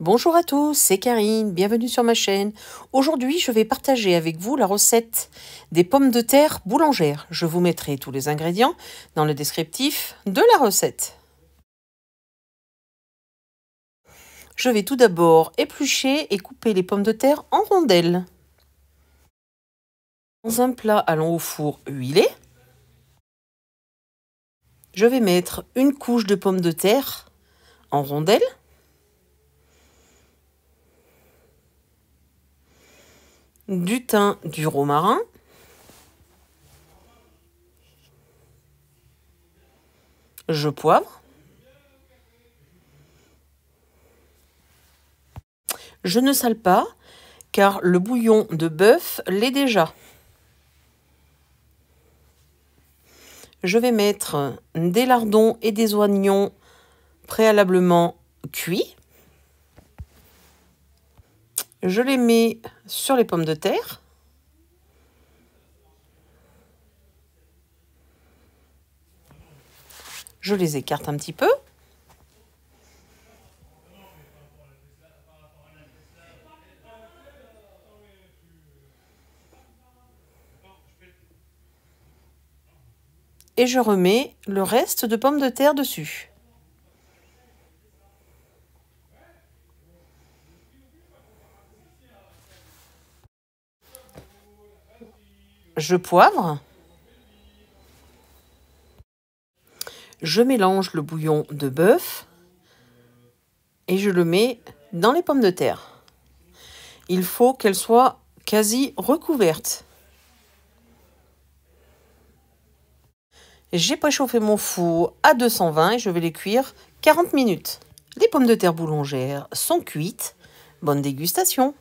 Bonjour à tous, c'est Karine, bienvenue sur ma chaîne. Aujourd'hui, je vais partager avec vous la recette des pommes de terre boulangères. Je vous mettrai tous les ingrédients dans le descriptif de la recette. Je vais tout d'abord éplucher et couper les pommes de terre en rondelles. Dans un plat allant au four huilé, je vais mettre une couche de pommes de terre en rondelles du thym, du romarin. Je poivre. Je ne sale pas car le bouillon de bœuf l'est déjà. Je vais mettre des lardons et des oignons préalablement cuits je les mets sur les pommes de terre. Je les écarte un petit peu. Et je remets le reste de pommes de terre dessus. Je poivre. Je mélange le bouillon de bœuf et je le mets dans les pommes de terre. Il faut qu'elles soient quasi recouvertes. J'ai préchauffé mon four à 220 et je vais les cuire 40 minutes. Les pommes de terre boulangères sont cuites. Bonne dégustation